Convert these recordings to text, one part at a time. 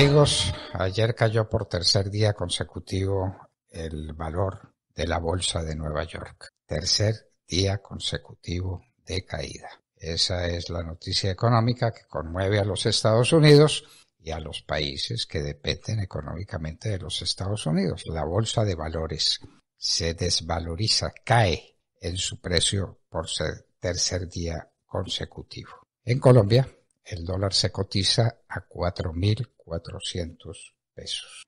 Amigos, ayer cayó por tercer día consecutivo el valor de la bolsa de Nueva York. Tercer día consecutivo de caída. Esa es la noticia económica que conmueve a los Estados Unidos y a los países que dependen económicamente de los Estados Unidos. La bolsa de valores se desvaloriza, cae en su precio por tercer día consecutivo. En Colombia, el dólar se cotiza a 4.400 pesos.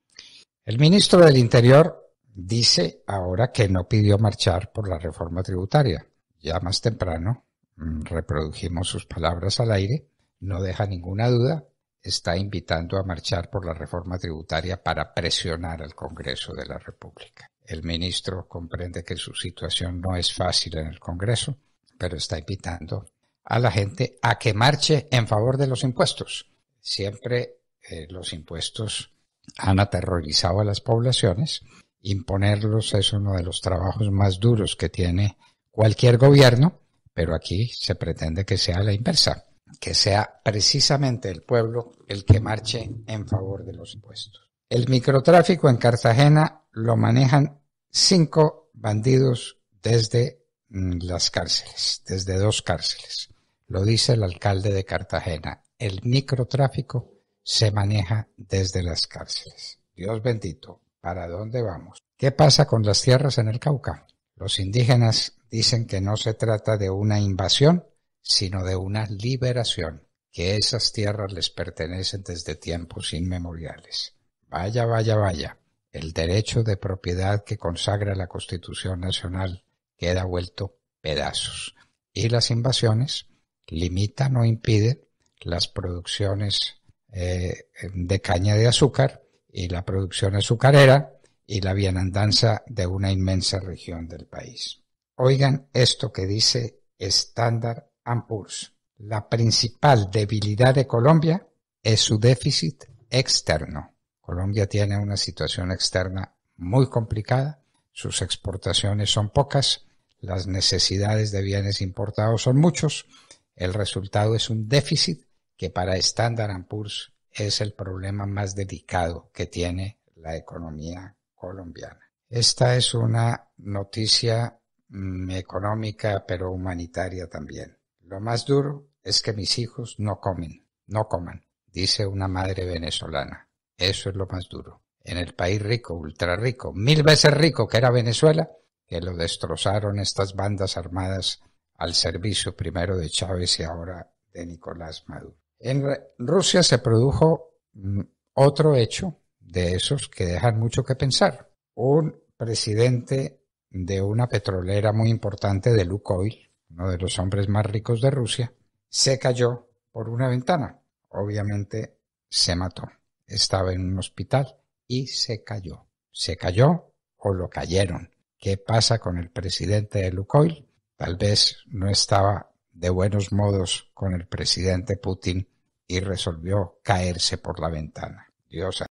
El ministro del Interior dice ahora que no pidió marchar por la reforma tributaria. Ya más temprano mm, reprodujimos sus palabras al aire. No deja ninguna duda. Está invitando a marchar por la reforma tributaria para presionar al Congreso de la República. El ministro comprende que su situación no es fácil en el Congreso, pero está invitando a la gente a que marche en favor de los impuestos. Siempre eh, los impuestos han aterrorizado a las poblaciones. Imponerlos es uno de los trabajos más duros que tiene cualquier gobierno, pero aquí se pretende que sea la inversa, que sea precisamente el pueblo el que marche en favor de los impuestos. El microtráfico en Cartagena lo manejan cinco bandidos desde mm, las cárceles, desde dos cárceles. Lo dice el alcalde de Cartagena. El microtráfico se maneja desde las cárceles. Dios bendito, ¿para dónde vamos? ¿Qué pasa con las tierras en el Cauca? Los indígenas dicen que no se trata de una invasión, sino de una liberación, que esas tierras les pertenecen desde tiempos inmemoriales. Vaya, vaya, vaya, el derecho de propiedad que consagra la Constitución Nacional queda vuelto pedazos. Y las invasiones Limita, no impide, las producciones eh, de caña de azúcar y la producción azucarera y la bienandanza de una inmensa región del país. Oigan esto que dice Standard Poor's. La principal debilidad de Colombia es su déficit externo. Colombia tiene una situación externa muy complicada, sus exportaciones son pocas, las necesidades de bienes importados son muchos el resultado es un déficit que para Standard Poor's es el problema más delicado que tiene la economía colombiana. Esta es una noticia mm, económica pero humanitaria también. Lo más duro es que mis hijos no comen, no coman, dice una madre venezolana. Eso es lo más duro. En el país rico, ultra rico, mil veces rico que era Venezuela, que lo destrozaron estas bandas armadas al servicio primero de Chávez y ahora de Nicolás Maduro. En Rusia se produjo mm, otro hecho de esos que dejan mucho que pensar. Un presidente de una petrolera muy importante de Lukoil, uno de los hombres más ricos de Rusia, se cayó por una ventana. Obviamente se mató. Estaba en un hospital y se cayó. Se cayó o lo cayeron. ¿Qué pasa con el presidente de Lukoil? Tal vez no estaba de buenos modos con el presidente Putin y resolvió caerse por la ventana. Dios